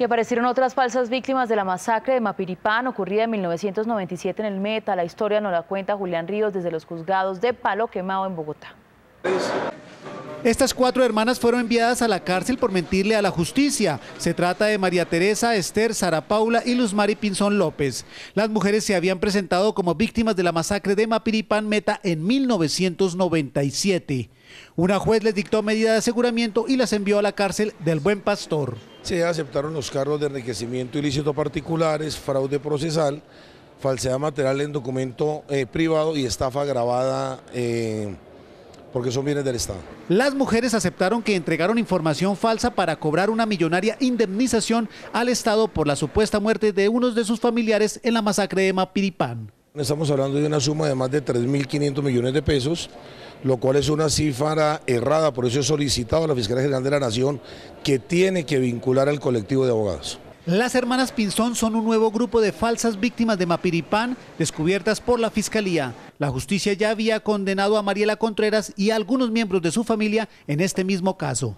Y aparecieron otras falsas víctimas de la masacre de Mapiripán ocurrida en 1997 en el Meta. La historia nos la cuenta Julián Ríos desde los juzgados de Palo Quemado en Bogotá. Estas cuatro hermanas fueron enviadas a la cárcel por mentirle a la justicia. Se trata de María Teresa, Esther, Sara Paula y Luz Mari Pinzón López. Las mujeres se habían presentado como víctimas de la masacre de Mapiripán Meta en 1997. Una juez les dictó medida de aseguramiento y las envió a la cárcel del Buen Pastor. Se aceptaron los cargos de enriquecimiento ilícito particulares, fraude procesal, falsedad material en documento eh, privado y estafa grabada... Eh, porque son bienes del Estado. Las mujeres aceptaron que entregaron información falsa para cobrar una millonaria indemnización al Estado por la supuesta muerte de unos de sus familiares en la masacre de Mapiripán. Estamos hablando de una suma de más de 3.500 millones de pesos, lo cual es una cifra errada, por eso he solicitado a la Fiscalía General de la Nación que tiene que vincular al colectivo de abogados. Las hermanas Pinzón son un nuevo grupo de falsas víctimas de Mapiripán descubiertas por la Fiscalía. La justicia ya había condenado a Mariela Contreras y a algunos miembros de su familia en este mismo caso.